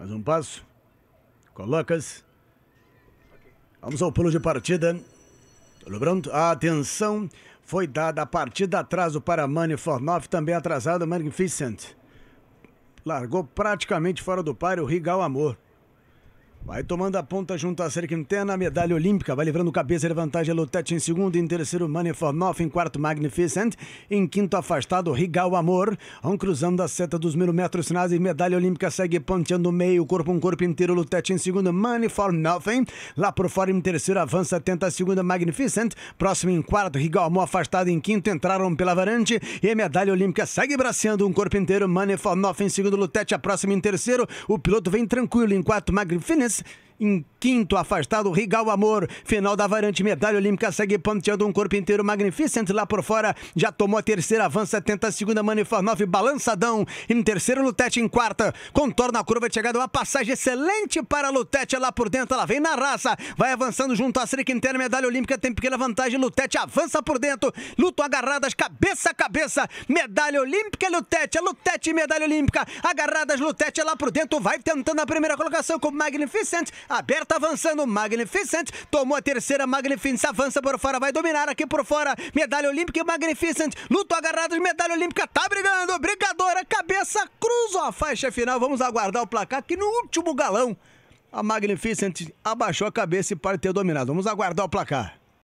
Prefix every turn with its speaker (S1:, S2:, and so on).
S1: Mais um passo. Colocas. Vamos ao pulo de partida. Tudo pronto? A atenção foi dada a partida atraso para Mani Fornoff, também atrasado Magnificent. Largou praticamente fora do par o Rigal Amor. Vai tomando a ponta junto à Sérgio medalha olímpica, vai livrando cabeça e vantagem Lutete em segundo, em terceiro Money for Nothing, em quarto Magnificent, em quinto afastado Rigal Amor, vão cruzando a seta dos mil metros finais e medalha olímpica segue ponteando o meio, corpo um corpo inteiro, Lutete em segundo, Money for Nothing, lá por fora em terceiro avança, tenta a segunda Magnificent, próximo em quarto Rigal Amor afastado, em quinto entraram pela varante e medalha olímpica segue braceando um corpo inteiro, Money for Nothing em segundo, Lutete a próxima em terceiro, o piloto vem tranquilo, em quarto Magnificent, because Em quinto, afastado Rigal Amor. Final da variante medalha olímpica segue panteando um corpo inteiro Magnificent lá por fora. Já tomou a terceira, avança, tenta a segunda, 9, balançadão. Em terceiro, Lutete em quarta. Contorna a curva de chegada, uma passagem excelente para Lutete lá por dentro. Ela vem na raça, vai avançando junto à Srica inteira medalha olímpica, tem pequena vantagem. Lutete avança por dentro, luto agarradas, cabeça a cabeça. Medalha olímpica, Lutete, é Lutete, medalha olímpica. Agarradas, Lutete lá por dentro, vai tentando a primeira colocação com Magnificent aberta avançando, Magnificent, tomou a terceira, Magnificent avança por fora, vai dominar aqui por fora, medalha olímpica e Magnificent, luto agarrado de medalha olímpica, tá brigando, brigadora, cabeça, cruzou a faixa final, vamos aguardar o placar que no último galão, a Magnificent abaixou a cabeça e pode ter dominado, vamos aguardar o placar.